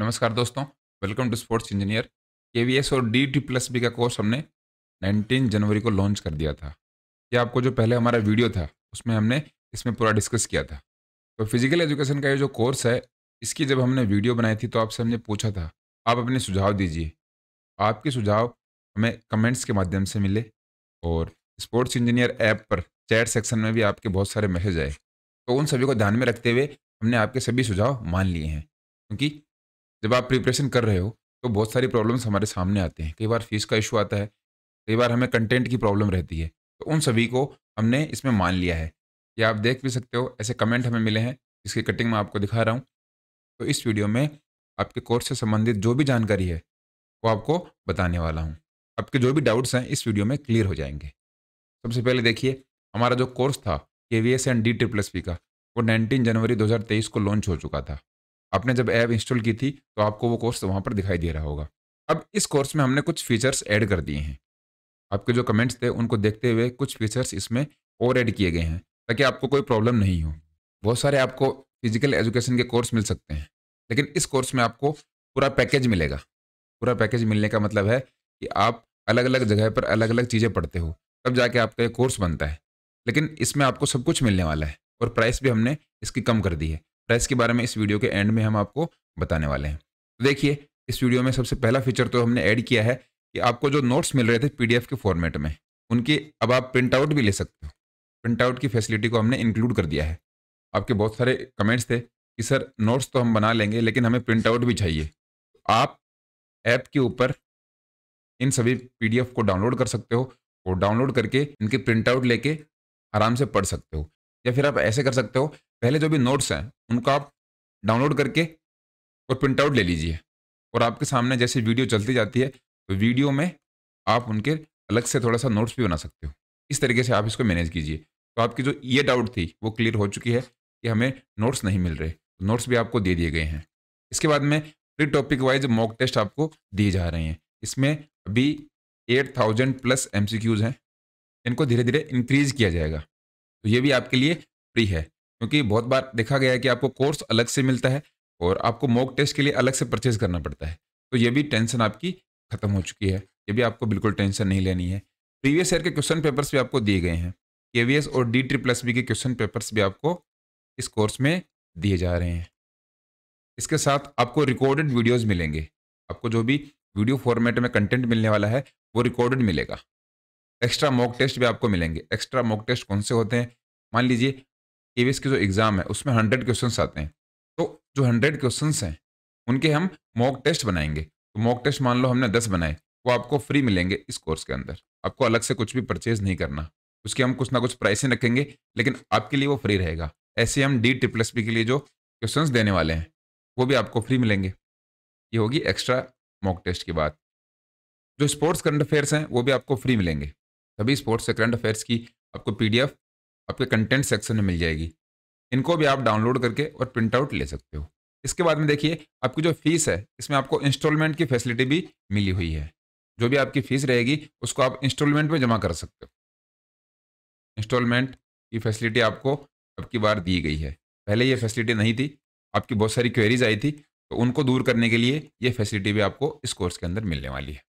नमस्कार दोस्तों welcome to sports engineer K V S और डी टी प्लस बी का कोर्स हमने 19 जनवरी को लॉन्च कर दिया था ये आपको जो पहले हमारा वीडियो था उसमें हमने इसमें पूरा डिस्कस किया था तो फिजिकल एजुकेशन का ये जो कोर्स है इसकी जब हमने वीडियो बनाई थी तो आपसे हमने पूछा था आप अपने सुझाव दीजिए आपके सुझाव हमें कमेंट्स के माध्यम से मिले और स्पोर्ट्स इंजीनियर ऐप पर चैट सेक्शन में भी आपके बहुत सारे मैसेज आए तो उन सभी को ध्यान में रखते हुए हमने आपके सभी सुझाव मान लिए हैं क्योंकि जब आप प्रिपरेशन कर रहे हो तो बहुत सारी प्रॉब्लम्स हमारे सामने आते हैं कई बार फीस का इशू आता है कई बार हमें कंटेंट की प्रॉब्लम रहती है तो उन सभी को हमने इसमें मान लिया है या आप देख भी सकते हो ऐसे कमेंट हमें मिले हैं जिसकी कटिंग मैं आपको दिखा रहा हूँ तो इस वीडियो में आपके कोर्स से संबंधित जो भी जानकारी है वो आपको बताने वाला हूँ आपके जो भी डाउट्स हैं इस वीडियो में क्लियर हो जाएंगे सबसे पहले देखिए हमारा जो कोर्स था K V S and D triple S P का वो 19 जनवरी 2023 को लॉन्च हो चुका था आपने जब ऐप इंस्टॉल की थी तो आपको वो कोर्स वहाँ पर दिखाई दे रहा होगा अब इस कोर्स में हमने कुछ फीचर्स ऐड कर दिए हैं आपके जो कमेंट्स थे उनको देखते हुए कुछ फीचर्स इसमें और ऐड किए गए हैं ताकि आपको कोई प्रॉब्लम नहीं हो बहुत सारे आपको फिजिकल एजुकेशन के कोर्स मिल सकते हैं लेकिन इस कोर्स में आपको पूरा पैकेज मिलेगा पूरा पैकेज मिलने का मतलब है कि आप अलग अलग जगह पर अलग अलग चीज़ें पढ़ते हो तब जाके आपका एक कोर्स बनता है लेकिन इसमें आपको सब कुछ मिलने वाला है और प्राइस भी हमने इसकी कम कर दी है है तो इसके बारे में इस वीडियो के एंड में हम आपको बताने वाले हैं तो देखिए इस वीडियो में सबसे पहला फीचर तो हमने ऐड किया है कि आपको जो नोट्स मिल रहे थे पीडीएफ के फॉर्मेट में उनके अब आप प्रिंट आउट भी ले सकते हो प्रिंट आउट की फैसिलिटी को हमने इंक्लूड कर दिया है आपके बहुत सारे कमेंट्स थे कि सर नोट्स तो हम बना लेंगे लेकिन हमें प्रिंट आउट भी चाहिए आप ऐप के ऊपर इन सभी पीडीएफ को डाउनलोड कर सकते हो और डाउनलोड करके इनके प्रिंट आउट लेके आराम से पढ़ सकते हो या फिर आप ऐसे कर सकते हो पहले जो भी नोट्स हैं उनको आप डाउनलोड करके और प्रिंट आउट ले लीजिए और आपके सामने जैसे वीडियो चलती जाती है तो वीडियो में आप उनके अलग से थोड़ा सा नोट्स भी बना सकते हो इस तरीके से आप इसको मैनेज कीजिए तो आपकी जो ये डाउट थी वो क्लियर हो चुकी है कि हमें नोट्स नहीं मिल रहे तो नोट्स भी आपको दे दिए गए हैं इसके बाद में pre topic wise mock test आपको दिए जा रहे हैं इसमें अभी एट थाउजेंड प्लस एम हैं इनको धीरे धीरे इंक्रीज किया जाएगा तो ये भी आपके लिए फ्री है क्योंकि बहुत बार देखा गया है कि आपको कोर्स अलग से मिलता है और आपको मॉक टेस्ट के लिए अलग से परचेज करना पड़ता है तो ये भी टेंशन आपकी खत्म हो चुकी है ये भी आपको बिल्कुल टेंशन नहीं लेनी है प्रीवियस ईयर के क्वेश्चन पेपर्स भी आपको दिए गए हैं के और डी ट्री प्लस बी के क्वेश्चन पेपर्स भी आपको इस कोर्स में दिए जा रहे हैं इसके साथ आपको रिकॉर्डेड वीडियोज़ मिलेंगे आपको जो भी वीडियो फॉर्मेट में कंटेंट मिलने वाला है वो रिकॉर्डेड मिलेगा एक्स्ट्रा मॉक टेस्ट भी आपको मिलेंगे एक्स्ट्रा मॉक टेस्ट कौन से होते हैं मान लीजिए के के जो एग्ज़ाम है उसमें हंड्रेड क्वेश्चन आते हैं तो जो हंड्रेड क्वेश्चन हैं उनके हम मॉक टेस्ट बनाएंगे तो मॉक टेस्ट मान लो हमने दस बनाए वो आपको फ्री मिलेंगे इस कोर्स के अंदर आपको अलग से कुछ भी परचेज नहीं करना उसके हम कुछ ना कुछ प्राइसें रखेंगे लेकिन आपके लिए वो फ्री रहेगा ऐसे हम डी ट्रिपल बी के लिए जो क्वेश्चन देने वाले हैं वो भी आपको फ्री मिलेंगे ये होगी एक्स्ट्रा मॉक टेस्ट की बात जो स्पोर्ट्स करंट अफेयर्स हैं वो भी आपको फ्री मिलेंगे सभी स्पोर्ट्स करंट अफेयर्स की आपको पीडीएफ आपके कंटेंट सेक्शन में मिल जाएगी इनको भी आप डाउनलोड करके और प्रिंट आउट ले सकते हो इसके बाद में देखिए आपकी जो फीस है इसमें आपको इंस्टॉलमेंट की फैसिलिटी भी मिली हुई है जो भी आपकी फीस रहेगी उसको आप इंस्टॉलमेंट में जमा कर सकते हो इंस्टॉलमेंट की फैसिलिटी आपको अब की बार दी गई है पहले ये फैसिलिटी नहीं थी आपकी बहुत सारी क्वेरीज आई थी तो उनको दूर करने के लिए ये फैसिलिटी भी आपको इस कोर्स के अंदर मिलने वाली है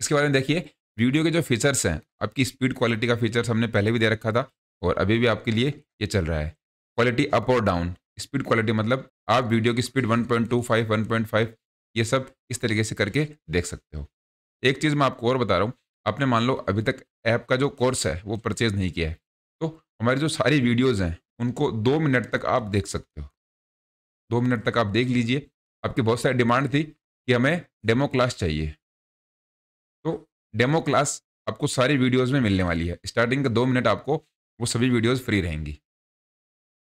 इसके बारे में देखिए वीडियो के जो फीचर्स हैं आपकी स्पीड क्वालिटी का फीचर्स हमने पहले भी दे रखा था और अभी भी आपके लिए ये चल रहा है क्वालिटी अप और डाउन स्पीड क्वालिटी मतलब आप वीडियो की स्पीड 1.25 1.5 ये सब इस तरीके से करके देख सकते हो एक चीज़ मैं आपको और बता रहा हूँ आपने मान लो अभी तक ऐप का जो कोर्स है वो परचेज नहीं किया है तो हमारी जो सारी वीडियोज़ हैं उनको दो मिनट तक आप देख सकते हो दो मिनट तक आप देख लीजिए आपकी बहुत सारी डिमांड थी कि हमें डेमो क्लास चाहिए तो डेमो क्लास आपको सारी वीडियोज़ में मिलने वाली है स्टार्टिंग का दो मिनट आपको वो सभी वीडियोज़ फ्री रहेंगी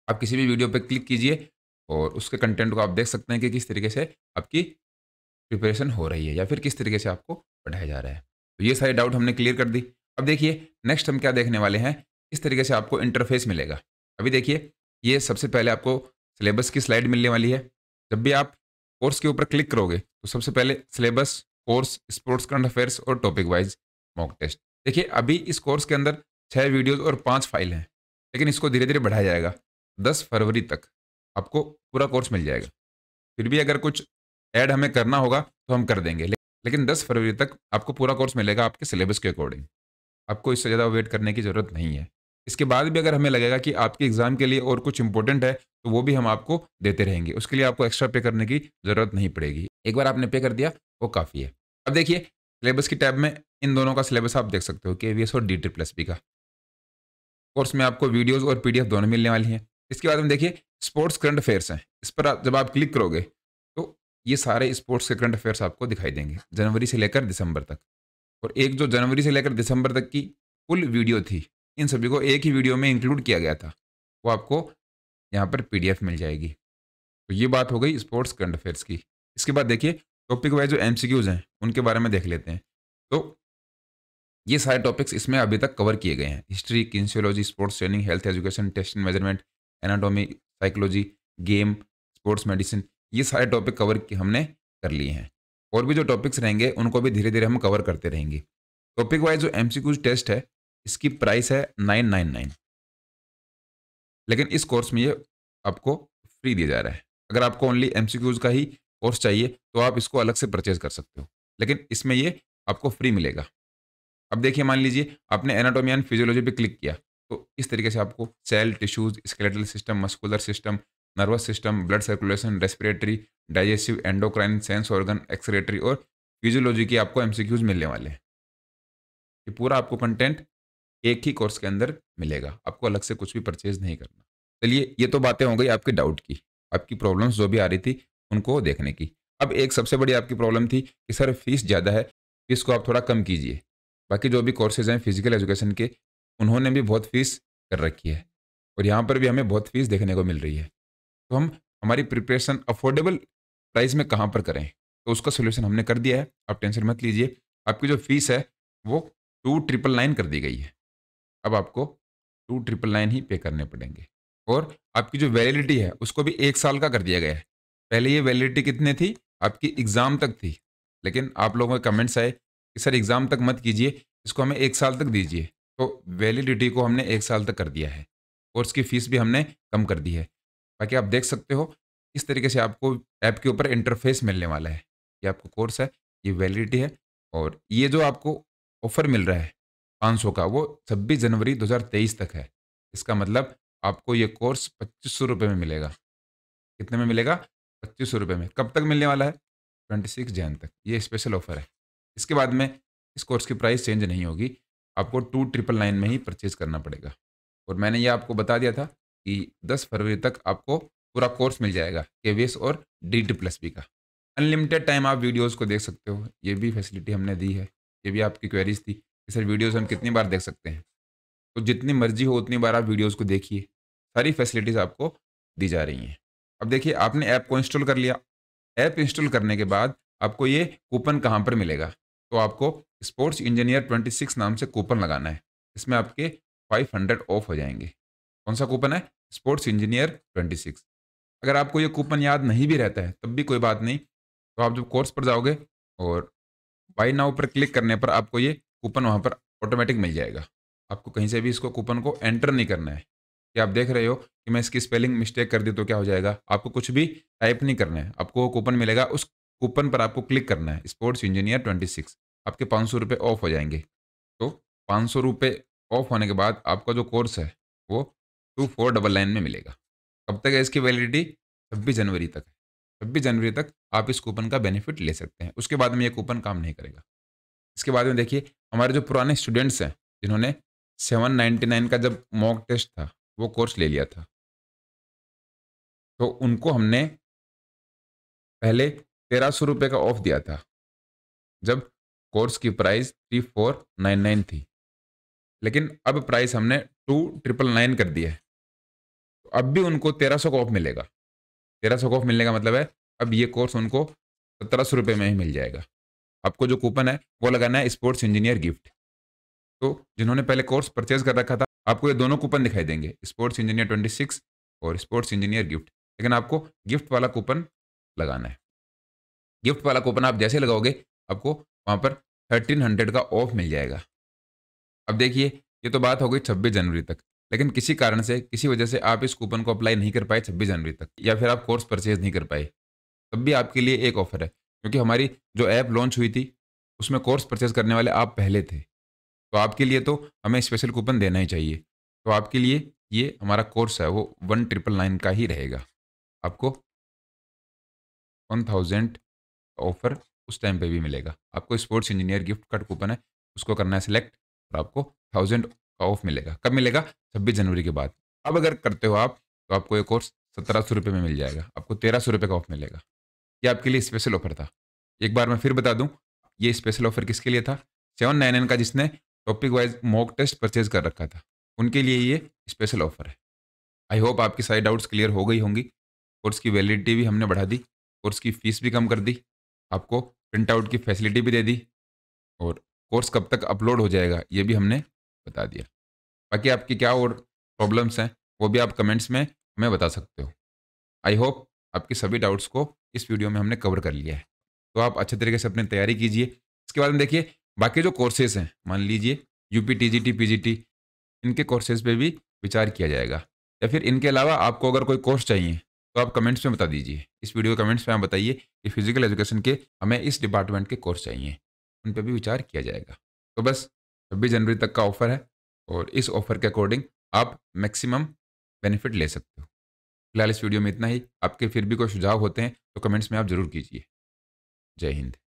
आप किसी भी वीडियो पर क्लिक कीजिए और उसके कंटेंट को आप देख सकते हैं कि किस तरीके से आपकी प्रिपरेशन हो रही है या फिर किस तरीके से आपको पढ़ाया जा रहा है तो ये सारे डाउट हमने क्लियर कर दी अब देखिए नेक्स्ट हम क्या देखने वाले हैं किस तरीके से आपको इंटरफेस मिलेगा अभी देखिए ये सबसे पहले आपको सिलेबस की स्लाइड मिलने वाली है जब भी आप कोर्स के ऊपर क्लिक करोगे तो सबसे पहले syllabus course sports current affairs और टॉपिक वाइज मॉक टेस्ट देखिए अभी इस कोर्स के अंदर छः वीडियोस और पाँच फाइल हैं लेकिन इसको धीरे धीरे बढ़ाया जाएगा दस फरवरी तक आपको पूरा कोर्स मिल जाएगा फिर भी अगर कुछ ऐड हमें करना होगा तो हम कर देंगे लेकिन दस फरवरी तक आपको पूरा कोर्स मिलेगा आपके सिलेबस के अकॉर्डिंग आपको इससे ज़्यादा वेट करने की ज़रूरत नहीं है इसके बाद भी अगर हमें लगेगा कि आपके एग्ज़ाम के लिए और कुछ इंपॉर्टेंट है तो वो भी हम आपको देते रहेंगे उसके लिए आपको एक्स्ट्रा पे करने की ज़रूरत नहीं पड़ेगी एक बार आपने पे कर दिया वो काफ़ी है अब देखिए सिलेबस की टैब में इन दोनों का सिलेबस आप देख सकते हो के वी एस और डी ट्री प्लस बी का कोर्स में आपको वीडियोस और पीडीएफ दोनों मिलने वाली हैं इसके बाद में देखिए स्पोर्ट्स करंट अफेयर्स हैं इस पर आप जब आप क्लिक करोगे तो ये सारे स्पोर्ट्स के करंट अफेयर्स आपको दिखाई देंगे जनवरी से लेकर दिसंबर तक और एक जो जनवरी से लेकर दिसंबर तक की फुल वीडियो थी इन सभी को एक ही वीडियो में इंक्लूड किया गया था वो आपको यहाँ पर पी मिल जाएगी तो ये बात हो गई स्पोर्ट्स करंट अफेयर्स की इसके बाद देखिए टॉपिक वाइज जो एम हैं उनके बारे में देख लेते हैं तो ये सारे टॉपिक्स इसमें अभी तक कवर किए गए हैं history kinesiology sports training health education test and measurement anatomy psychology game sports medicine ये सारे टॉपिक कवर हमने कर लिए हैं और भी जो टॉपिक्स रहेंगे उनको भी धीरे धीरे हम कवर करते रहेंगे टॉपिक वाइज जो एम टेस्ट है इसकी प्राइस है नाइन नाइन नाइन लेकिन इस कोर्स में ये आपको फ्री दिया जा रहा है अगर आपको ओनली एम का ही कोर्स चाहिए तो आप इसको अलग से परचेज कर सकते हो लेकिन इसमें ये आपको फ्री मिलेगा अब देखिए मान लीजिए आपने एनाटोमी एंड फिजियोलॉजी पे क्लिक किया तो इस तरीके से आपको cell tissues skeletal system muscular system nervous system blood circulation respiratory digestive endocrine sense organ excretory और फिजियोलॉजी के आपको एमसीक्यूज मिलने वाले हैं ये पूरा आपको कंटेंट एक ही कोर्स के अंदर मिलेगा आपको अलग से कुछ भी परचेज नहीं करना चलिए ये तो बातें हो गई आपके डाउट की आपकी प्रॉब्लम्स जो भी आ रही थी उनको देखने की अब एक सबसे बड़ी आपकी प्रॉब्लम थी कि सर फीस ज़्यादा है फीस को आप थोड़ा कम कीजिए बाकी जो भी कोर्सेज हैं फिजिकल एजुकेशन के उन्होंने भी बहुत फीस कर रखी है और यहाँ पर भी हमें बहुत फीस देखने को मिल रही है तो हम हमारी प्रिपरेशन अफोर्डेबल प्राइस में कहाँ पर करें तो उसका सोल्यूशन हमने कर दिया है आप टेंशन मत लीजिए आपकी जो फीस है वो टू ट्रिपल नाइन कर दी गई है अब आपको टू ट्रिपल नाइन ही पे करने पड़ेंगे और आपकी जो वैलिडिटी है उसको भी एक साल का कर दिया गया है पहले ये वैलिडिटी कितनी थी आपकी एग्ज़ाम तक थी लेकिन आप लोगों के कमेंट्स आए कि सर एग्ज़ाम तक मत कीजिए इसको हमें एक साल तक दीजिए तो वैलिडिटी को हमने एक साल तक कर दिया है कोर्स की फ़ीस भी हमने कम कर दी है बाकी आप देख सकते हो इस तरीके से आपको ऐप के ऊपर इंटरफेस मिलने वाला है ये आपको कोर्स है ये वैलिडिटी है और ये जो आपको ऑफ़र मिल रहा है पाँच का वो छब्बीस जनवरी दो तक है इसका मतलब आपको ये कोर्स पच्चीस सौ में मिलेगा कितने में मिलेगा पच्चीस सौ में कब तक मिलने वाला है ट्वेंटी सिक्स जैन तक ये स्पेशल ऑफर है इसके बाद में इस कोर्स की प्राइस चेंज नहीं होगी आपको टू ट्रिपल नाइन में ही परचेज करना पड़ेगा और मैंने ये आपको बता दिया था कि दस फरवरी तक आपको पूरा कोर्स मिल जाएगा के और डी टी प्लस बी का अनलिमिटेड टाइम आप वीडियोज़ को देख सकते हो ये भी फैसिलिटी हमने दी है ये भी आपकी क्वेरीज थी कि सर वीडियोज़ हम कितनी बार देख सकते हैं तो जितनी मर्जी हो उतनी बार आप वीडियोज़ को देखिए सारी फैसिलिटीज़ आपको दी जा रही हैं अब देखिए आपने ऐप को इंस्टॉल कर लिया ऐप इंस्टॉल करने के बाद आपको ये कूपन कहाँ पर मिलेगा तो आपको स्पोर्ट्स इंजीनियर 26 नाम से कूपन लगाना है इसमें आपके 500 ऑफ हो जाएंगे कौन सा कूपन है स्पोर्ट्स इंजीनियर 26 अगर आपको ये कूपन याद नहीं भी रहता है तब भी कोई बात नहीं तो आप जब कोर्स पर जाओगे और बाई नाउ पर क्लिक करने पर आपको ये कूपन वहाँ पर ऑटोमेटिक मिल जाएगा आपको कहीं से भी इसको कूपन को एंटर नहीं करना है कि आप देख रहे हो कि मैं इसकी स्पेलिंग मिस्टेक कर दी तो क्या हो जाएगा आपको कुछ भी टाइप नहीं करना है आपको वो कूपन मिलेगा उस कूपन पर आपको क्लिक करना है स्पोर्ट्स इंजीनियर ट्वेंटी सिक्स आपके पाँच सौ रुपये ऑफ हो जाएंगे तो पाँच सौ रुपये ऑफ होने के बाद आपका जो कोर्स है वो टू फोर डबल नाइन में मिलेगा कब तक है इसकी वैलिडिटी छब्बीस जनवरी तक है छब्बीस जनवरी तक आप इस कूपन का बेनिफिट ले सकते हैं उसके बाद में ये कूपन काम नहीं करेगा इसके बाद में देखिए हमारे जो पुराने स्टूडेंट्स हैं जिन्होंने सेवन नाइन्टी नाइन का जब मॉक टेस्ट था वो कोर्स ले लिया था तो उनको हमने पहले तेरह सौ रुपये का ऑफ दिया था जब कोर्स की price three four nine nine थी लेकिन अब प्राइस हमने टू ट्रिपल नाइन कर दिया है तो अब भी उनको तेरह सौ का ऑफ मिलेगा तेरह सौ का ऑफ मिलने का मतलब है अब ये कोर्स उनको सत्रह सौ रुपये में ही मिल जाएगा आपको जो कूपन है वो लगाना है स्पोर्ट्स इंजीनियर गिफ्ट तो जिन्होंने पहले कोर्स परचेज कर रखा था आपको ये दोनों कूपन दिखाई देंगे स्पोर्ट्स इंजीनियर ट्वेंटी सिक्स और स्पोर्ट्स इंजीनियर गिफ्ट लेकिन आपको गिफ्ट वाला कूपन लगाना है गिफ्ट वाला कूपन आप जैसे लगाओगे आपको वहाँ पर थर्टीन हंड्रेड का ऑफ मिल जाएगा अब देखिए ये तो बात हो गई छब्बीस जनवरी तक लेकिन किसी कारण से किसी वजह से आप इस कूपन को अप्लाई नहीं कर पाए छब्बीस जनवरी तक या फिर आप कोर्स परचेज नहीं कर पाए तब भी आपके लिए एक ऑफर है क्योंकि हमारी जो ऐप लॉन्च हुई थी उसमें कोर्स परचेज करने वाले आप पहले थे तो आपके लिए तो हमें स्पेशल कूपन देना ही चाहिए तो आपके लिए ये हमारा कोर्स है वो वन ट्रिपल नाइन का ही रहेगा आपको वन थाउजेंड ऑफर उस टाइम पे भी मिलेगा आपको sports engineer gift card coupon है उसको करना है सिलेक्ट और आपको थाउजेंड का ऑफ मिलेगा कब मिलेगा छब्बीस जनवरी के बाद अब अगर करते हो आप तो आपको ये कोर्स सत्रह सौ रुपये में मिल जाएगा आपको तेरह सौ रुपये का ऑफ मिलेगा ये आपके लिए स्पेशल ऑफर था एक बार मैं फिर बता दूँ ये स्पेशल ऑफर किसके लिए था सेवन नाइन एन का जिसने topic wise mock test purchase कर रखा था उनके लिए ये स्पेशल ऑफर है आई होप आपकी सारी डाउट्स क्लियर हो गई होंगी कोर्स की वैलिडिटी भी हमने बढ़ा दी कोर्स की फीस भी कम कर दी आपको प्रिंट आउट की फैसिलिटी भी दे दी और कोर्स कब तक अपलोड हो जाएगा ये भी हमने बता दिया बाकी आपकी क्या और प्रॉब्लम्स हैं वो भी आप कमेंट्स में हमें बता सकते हो आई होप आपके सभी डाउट्स को इस वीडियो में हमने कवर कर लिया है तो आप अच्छे तरीके से अपनी तैयारी कीजिए इसके बाद में देखिए बाकी जो कोर्सेज हैं मान लीजिए U P T G T P G T इनके कोर्सेज पर भी विचार किया जाएगा या फिर इनके अलावा आपको अगर कोई कोर्स चाहिए तो आप कमेंट्स में बता दीजिए इस वीडियो के कमेंट्स में आप बताइए कि फिजिकल एजुकेशन के हमें इस डिपार्टमेंट के कोर्स चाहिए उन पर भी विचार किया जाएगा तो बस छब्बीस जनवरी तक का ऑफर है और इस ऑफर के अकॉर्डिंग आप मैक्सिमम बेनिफिट ले सकते हो फिलहाल इस वीडियो में इतना ही आपके फिर भी कोई सुझाव होते हैं तो कमेंट्स में आप जरूर कीजिए जय हिंद